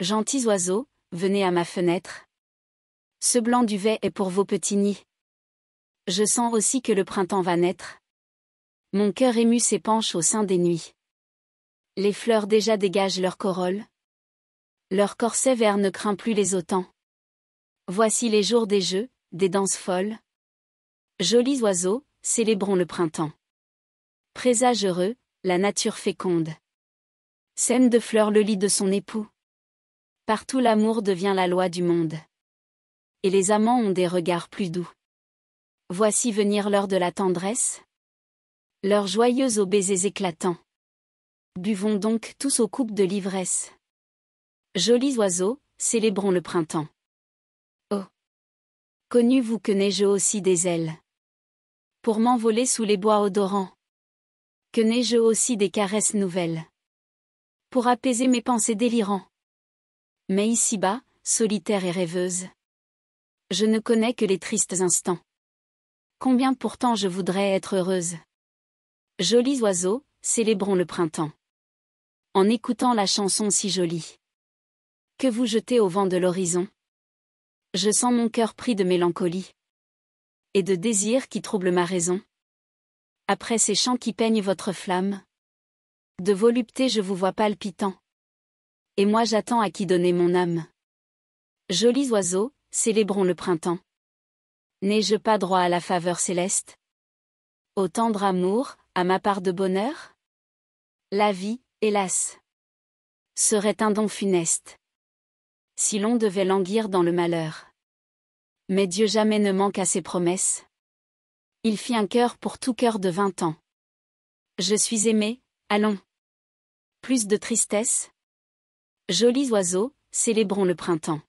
Gentils oiseaux, venez à ma fenêtre. Ce blanc duvet est pour vos petits nids. Je sens aussi que le printemps va naître. Mon cœur ému s'épanche au sein des nuits. Les fleurs déjà dégagent leurs corolles. Leur corset vert ne craint plus les autants. Voici les jours des jeux, des danses folles. Jolis oiseaux, célébrons le printemps. Présage heureux, la nature féconde. Sème de fleurs le lit de son époux. Partout l'amour devient la loi du monde. Et les amants ont des regards plus doux. Voici venir l'heure de la tendresse. Leurs joyeuse aux baisers éclatants. Buvons donc tous aux coupes de l'ivresse. Jolis oiseaux, célébrons le printemps. Oh Connu-vous que n'ai-je aussi des ailes Pour m'envoler sous les bois odorants. Que n'ai-je aussi des caresses nouvelles Pour apaiser mes pensées délirantes mais ici-bas, solitaire et rêveuse. Je ne connais que les tristes instants. Combien pourtant je voudrais être heureuse. Jolis oiseaux, célébrons le printemps. En écoutant la chanson si jolie. Que vous jetez au vent de l'horizon. Je sens mon cœur pris de mélancolie. Et de désir qui trouble ma raison. Après ces chants qui peignent votre flamme. De volupté je vous vois palpitant et moi j'attends à qui donner mon âme. Jolis oiseaux, célébrons le printemps. N'ai-je pas droit à la faveur céleste Au tendre amour, à ma part de bonheur La vie, hélas Serait un don funeste. Si l'on devait languir dans le malheur. Mais Dieu jamais ne manque à ses promesses. Il fit un cœur pour tout cœur de vingt ans. Je suis aimé, allons. Plus de tristesse Jolis oiseaux, célébrons le printemps.